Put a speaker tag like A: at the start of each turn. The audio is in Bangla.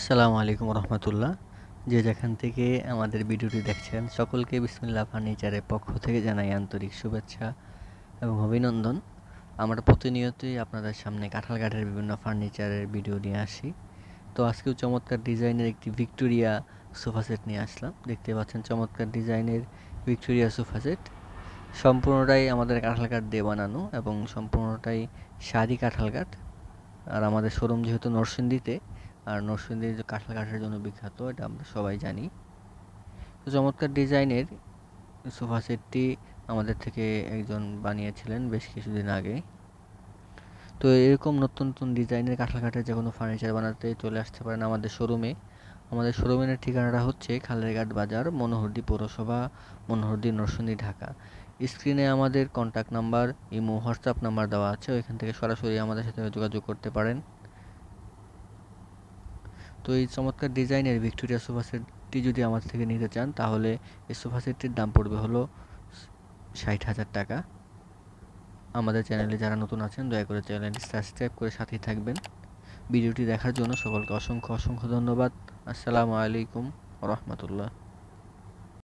A: আসসালামু আলাইকুম রহমতুল্লাহ যে যেখান থেকে আমাদের ভিডিওটি দেখছেন সকলকে বিসমিল্লা ফার্নিচারের পক্ষ থেকে জানাই আন্তরিক শুভেচ্ছা এবং অভিনন্দন আমরা প্রতিনিয়তই আপনাদের সামনে কাঁঠাল কাঠের বিভিন্ন ফার্নিচারের ভিডিও নিয়ে আসি তো আজকেও চমৎকার ডিজাইনের একটি ভিক্টোরিয়া সোফা সেট নিয়ে আসলাম দেখতে পাচ্ছেন চমৎকার ডিজাইনের ভিক্টোরিয়া সোফা সেট সম্পূর্ণটাই আমাদের কাঁঠাল কাঠ দিয়ে বানানো এবং সম্পূর্ণটাই সারি কাঁঠাল কাঠ আর আমাদের শোরুম যেহেতু নরসিংদীতে আর নরসিংদীর যে কাঁঠাল কাঠের জন্য বিখ্যাত এটা আমরা সবাই জানি তো চমৎকার ডিজাইনের সোফা সেটটি আমাদের থেকে একজন বানিয়েছিলেন বেশ কিছুদিন আগে তো এরকম নতুন নতুন ডিজাইনের কাঁঠাল কাঠের যে কোনো ফার্নিচার বানাতে চলে আসতে পারেন আমাদের শোরুমে আমাদের শোরুমের ঠিকানাটা হচ্ছে খালেরঘাট বাজার মনোহরদী পৌরসভা মনোহরদী নরসিংদী ঢাকা স্ক্রিনে আমাদের contact number imo WhatsApp number দেওয়া আছে ওইখান থেকে সরাসরি আমাদের সাথে যোগাযোগ করতে পারেন তো এই চমৎকার ডিজাইনের ভিক্টোরিয়া সোফা সেটটি যদি আমার থেকে নিতে চান তাহলে এই সোফা সেটটির দাম পড়বে হলো ষাট হাজার টাকা আমাদের চ্যানেলে যারা নতুন আছেন দয়া করে চ্যানেলটি সাবস্ক্রাইব করে সাথেই থাকবেন ভিডিওটি দেখার জন্য সকলকে অসংখ্য অসংখ্য ধন্যবাদ আসসালামু আলাইকুম রহমতুল্লাহ